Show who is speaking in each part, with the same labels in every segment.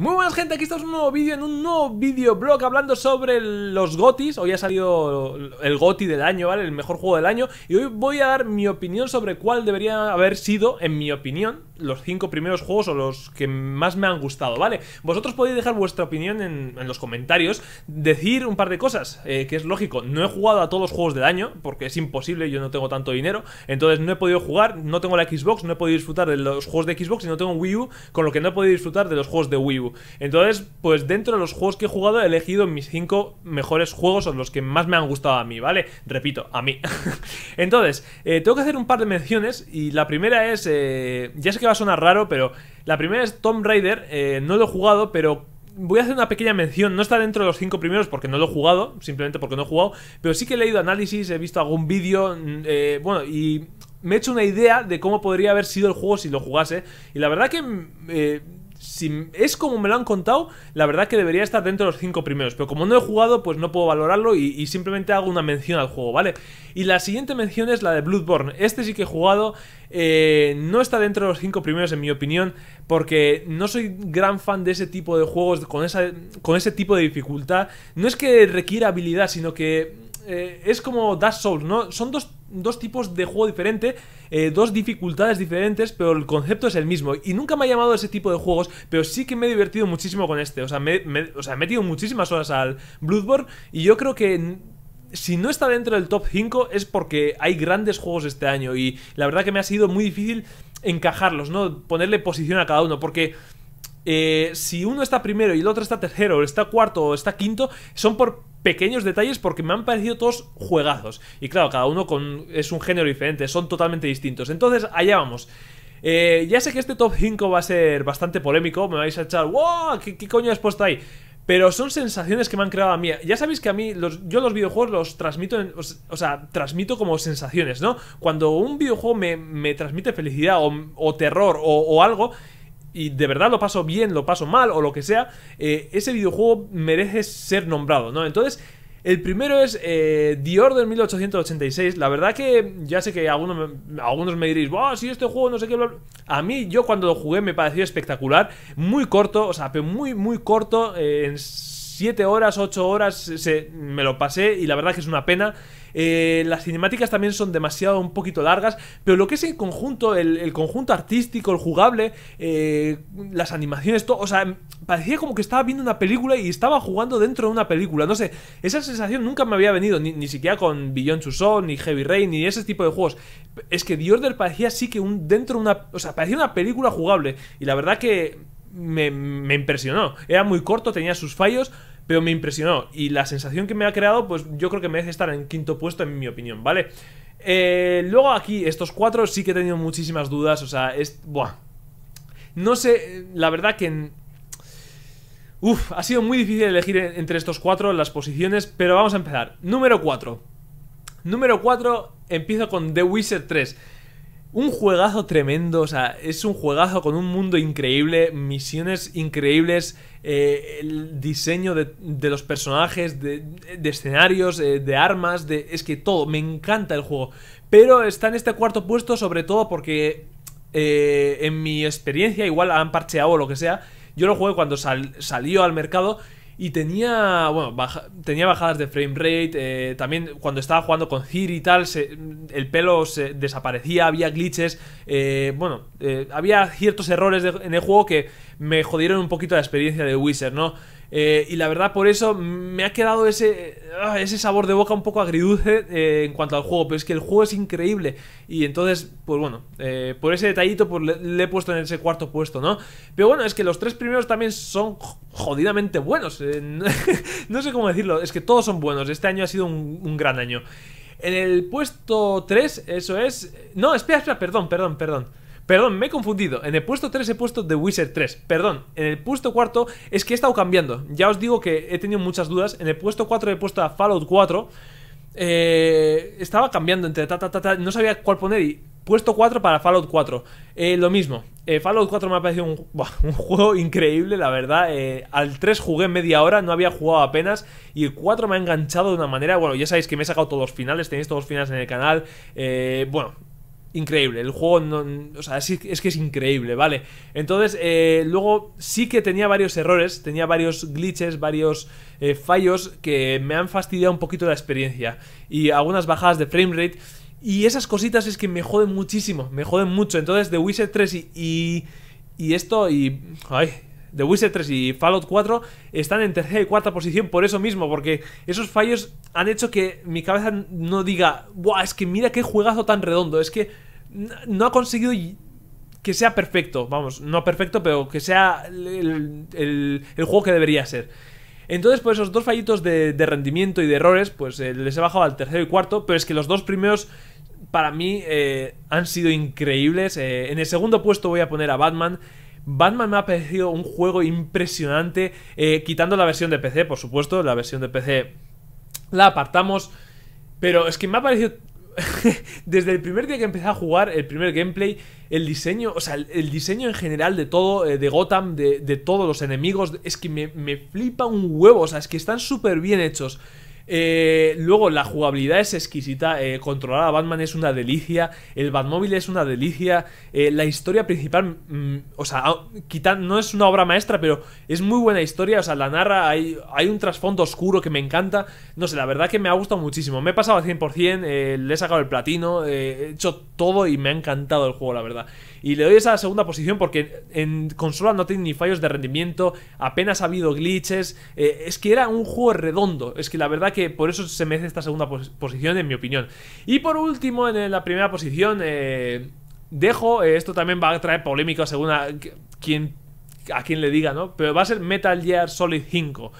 Speaker 1: Muy buenas gente, aquí estamos en un nuevo vídeo, en un nuevo videoblog hablando sobre los GOTIs Hoy ha salido el GOTI del año, ¿vale? El mejor juego del año Y hoy voy a dar mi opinión sobre cuál debería haber sido, en mi opinión, los cinco primeros juegos o los que más me han gustado, ¿vale? Vosotros podéis dejar vuestra opinión en, los comentarios Decir un par de cosas, eh, que es lógico, no he jugado a todos los juegos del año Porque es imposible, yo no tengo tanto dinero Entonces no he podido jugar, no tengo la Xbox, no he podido disfrutar de los juegos de Xbox Y no tengo Wii U, con lo que no he podido disfrutar de los juegos de Wii U entonces, pues dentro de los juegos que he jugado, he elegido mis 5 mejores juegos o los que más me han gustado a mí, ¿vale? Repito, a mí. Entonces, eh, tengo que hacer un par de menciones y la primera es, eh, ya sé que va a sonar raro, pero la primera es Tomb Raider, eh, no lo he jugado, pero voy a hacer una pequeña mención. No está dentro de los cinco primeros porque no lo he jugado, simplemente porque no he jugado. Pero sí que he leído análisis, he visto algún vídeo. Mm, bueno, y me he hecho una idea de cómo podría haber sido el juego si lo jugase. Y la verdad que. Mm, si es como me lo han contado, la verdad que debería estar dentro de los cinco primeros. Pero como no he jugado, pues no puedo valorarlo y, simplemente hago una mención al juego, ¿vale? Y la siguiente mención es la de Bloodborne. Este sí que he jugado. Eh, no está dentro de los cinco primeros, en mi opinión, porque no soy gran fan de ese tipo de juegos con, esa, con ese tipo de dificultad. No es que requiera habilidad, sino que eh, es como Dark Souls, ¿no? Son dos, tipos de juego diferente, eh, dos dificultades diferentes, pero el concepto es el mismo. Y nunca me ha llamado ese tipo de juegos, pero sí que me he divertido muchísimo con este. O sea, me, o sea, he metido muchísimas horas al Bloodborne y yo creo que si no está dentro del top 5 es porque hay grandes juegos este año y la verdad que me ha sido muy difícil encajarlos, ¿no? Ponerle posición a cada uno, porque eh, si uno está primero y el otro está tercero, o está cuarto o está quinto, son por pequeños detalles porque me han parecido todos juegazos. Y claro, cada uno con, es un género diferente, son totalmente distintos. Entonces, allá vamos. Eh, ya sé que este top 5 va a ser bastante polémico, me vais a echar, ¡wow! ¿Qué, coño has puesto ahí? Pero son sensaciones que me han creado a mí. Ya sabéis que a mí, los, yo los videojuegos los transmito, o sea, transmito como sensaciones, ¿no? Cuando un videojuego me, transmite felicidad o, terror o algo, y de verdad lo paso bien, lo paso mal o lo que sea, eh, ese videojuego merece ser nombrado, ¿no? Entonces, el primero es eh, The Order 1886. La verdad que ya sé que algunos me, algunos me diréis, ¡Wow! si este juego no sé qué. A mí, yo cuando lo jugué me pareció espectacular. Muy corto, o sea, muy, muy corto. Eh, en 7 horas, 8 horas, se, me lo pasé y la verdad que es una pena. Eh, las cinemáticas también son demasiado un poquito largas, pero lo que es en conjunto, el, conjunto artístico, el jugable, eh, las animaciones, todo, o sea, parecía como que estaba viendo una película y estaba jugando dentro de una película, no sé, esa sensación nunca me había venido, ni, siquiera con Beyond Chuson, ni Heavy Rain, ni ese tipo de juegos. Es que The Order parecía sí que un, dentro de una, o sea, parecía una película jugable y la verdad que me, impresionó. Era muy corto, tenía sus fallos, pero me impresionó. Y la sensación que me ha creado, pues yo creo que merece estar en quinto puesto, en mi opinión, ¿vale? Eh, luego aquí, estos cuatro sí que he tenido muchísimas dudas. O sea, es. Buah. No sé, la verdad que. Uf, ha sido muy difícil elegir entre estos cuatro las posiciones, pero vamos a empezar. Número 4. Número 4, empiezo con The Wizard 3. Un juegazo tremendo, o sea, es un juegazo con un mundo increíble, misiones increíbles, eh, el diseño de, los personajes, de, escenarios, eh, de armas, de, es que todo, me encanta el juego. Pero está en este cuarto puesto sobre todo porque eh, en mi experiencia, igual han parcheado o lo que sea, yo lo jugué cuando salió al mercado y tenía, bueno, tenía bajadas de frame rate. Eh, también cuando estaba jugando con Ciri y tal, se, el pelo se desaparecía, había glitches. Eh, bueno, eh, había ciertos errores en el juego que me jodieron un poquito la experiencia de Wizard, ¿no? Eh, y la verdad, por eso me ha quedado ese, ah, ese sabor de boca un poco agridulce eh, en cuanto al juego. Pero es que el juego es increíble. Y entonces, pues bueno, eh, por ese detallito pues le, he puesto en ese cuarto puesto, ¿no? Pero bueno, es que los tres primeros también son jodidamente buenos. No, sé cómo decirlo. Es que todos son buenos. Este año ha sido un, gran año. En el puesto 3, eso es... No, espera, espera, perdón, perdón, perdón. Perdón, me he confundido. En el puesto 3 he puesto The Wizard 3. Perdón, en el puesto 4 es que he estado cambiando. Ya os digo que he tenido muchas dudas. En el puesto 4 he puesto a Fallout 4. Eh, estaba cambiando entre ta, ta, ta, ta, No sabía cuál poner y puesto 4 para Fallout 4. Eh, lo mismo. Eh, Fallout 4 me ha parecido un, un juego increíble, la verdad. al 3 jugué media hora, no había jugado apenas. Y el 4 me ha enganchado de una manera. Bueno, ya sabéis que me he sacado todos los finales, tenéis todos los finales en el canal. bueno, increíble. El juego, no, o sea, es, que es increíble, ¿vale? Entonces, eh, luego sí que tenía varios errores, tenía varios glitches, varios eh, fallos que me han fastidiado un poquito la experiencia. Y algunas bajadas de framerate. Y esas cositas es que me joden muchísimo, me joden mucho. Entonces, The Wizard 3 y, y, esto y... Ay, The Wizard 3 y Fallout 4 están en tercera y cuarta posición por eso mismo, porque esos fallos han hecho que mi cabeza no diga, ¡buah! Es que mira qué juegazo tan redondo, es que no ha conseguido que sea perfecto, vamos, no perfecto, pero que sea el, juego que debería ser. Entonces, por pues, esos dos fallitos de, rendimiento y de errores, pues eh, les he bajado al tercero y cuarto, pero es que los dos primeros para mí eh, han sido increíbles. Eh, en el segundo puesto voy a poner a Batman. Batman me ha parecido un juego impresionante, quitando la versión de PC, por supuesto, la versión de PC la apartamos, pero es que me ha parecido desde el primer día que empecé a jugar, el primer gameplay, el diseño, o sea, el, diseño en general de todo, eh, de Gotham, de, todos los enemigos, es que me, me, flipa un huevo, o sea, es que están súper bien hechos. Eh, luego, la jugabilidad es exquisita. Eh, controlar a Batman es una delicia. El Batmóvil es una delicia. Eh, la historia principal, mm, o sea, ah, no es una obra maestra, pero es muy buena historia. O sea, la narra, hay, hay un trasfondo oscuro que me encanta. No sé, la verdad que me ha gustado muchísimo. Me he pasado al 100%, le he sacado el platino, he hecho todo y me ha encantado el juego, la verdad. Y le doy esa segunda posición porque en consola no tiene ni fallos de rendimiento, apenas ha habido glitches. es que era un juego redondo. Es que la verdad que que por eso se merece esta segunda posición, en mi opinión. Y por último, en la primera posición, eh, dejo, eh, esto también va a traer polémica según a quien, a quien le diga, ¿no? Pero va a ser Metal Gear Solid 5.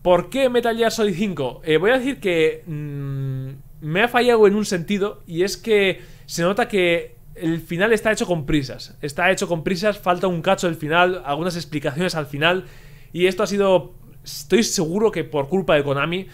Speaker 1: ¿Por qué Metal Gear Solid 5? Eh, voy a decir que mm, me ha fallado en un sentido y es que se nota que el final está hecho con prisas. Está hecho con prisas, falta un cacho del final, algunas explicaciones al final y esto ha sido, estoy seguro que por culpa de Konami.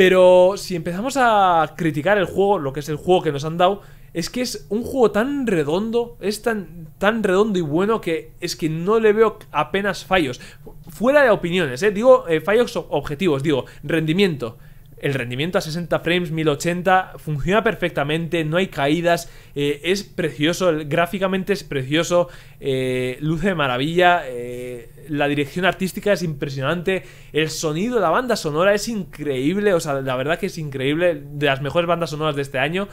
Speaker 1: Pero si empezamos a criticar el juego, lo que es el juego que nos han dado, es que es un juego tan redondo, es tan, tan redondo y bueno que es que no le veo apenas fallos. Fuera de opiniones, ¿eh? digo eh, fallos objetivos, digo rendimiento el rendimiento a 60 frames, 1080, funciona perfectamente, no hay caídas, eh, es precioso, gráficamente es precioso, eh, luce de maravilla, eh, la dirección artística es impresionante, el sonido, de la banda sonora es increíble, o sea, la verdad que es increíble, de las mejores bandas sonoras de este año.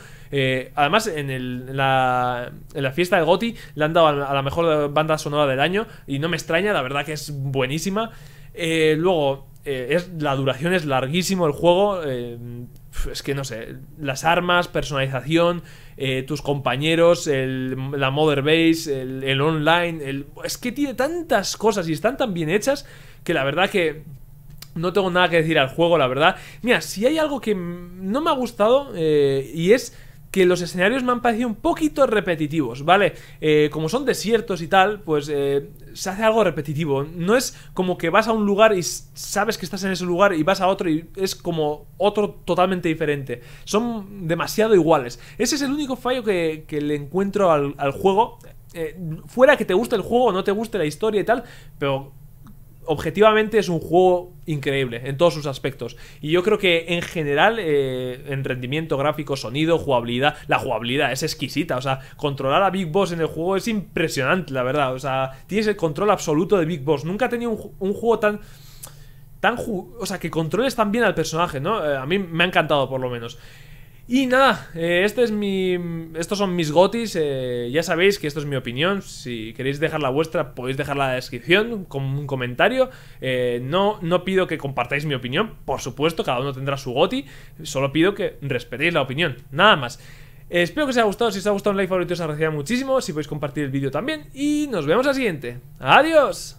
Speaker 1: además, en, la, en, la, fiesta de Goti le han dado a la mejor banda sonora del año y no me extraña, la verdad que es buenísima. luego, eh, es, la duración es larguísimo el juego. Eh, es que no sé, las armas, personalización, eh, tus compañeros, la Mother Base, el, online. El, es que tiene tantas cosas y están tan bien hechas que la verdad que no tengo nada que decir al juego, la verdad. Mira, si hay algo que no me ha gustado y es que los escenarios me han parecido un poquito repetitivos, ¿vale? Eh, como son desiertos y tal, pues eh, se hace algo repetitivo. No es como que vas a un lugar y sabes que estás en ese lugar y vas a otro y es como otro totalmente diferente. Son demasiado iguales. Ese es el único fallo que, le encuentro al, juego. Eh, fuera que te guste el juego, no te guste la historia y tal, pero objetivamente es un juego increíble en todos sus aspectos. Y yo creo que en general, eh, en rendimiento gráfico, sonido, jugabilidad, la jugabilidad es exquisita. O sea, controlar a Big Boss en el juego es impresionante, la verdad. O sea, tienes el control absoluto de Big Boss. Nunca he tenido un, juego tan... Tan o sea, que controles tan bien al personaje, ¿no? Eh, a mí me ha encantado por lo menos. Y nada, eh, este es mi, estos son mis gotis. Eh, ya sabéis que esto es mi opinión. Si queréis dejar la vuestra, podéis dejarla en la descripción con un comentario. Eh, no, no pido que compartáis mi opinión, por supuesto, cada uno tendrá su goti. Solo pido que respetéis la opinión, nada más. espero que os haya gustado. Si os ha gustado un like favorito, os agradecería muchísimo. Si podéis compartir el vídeo también. Y nos vemos al siguiente. ¡Adiós!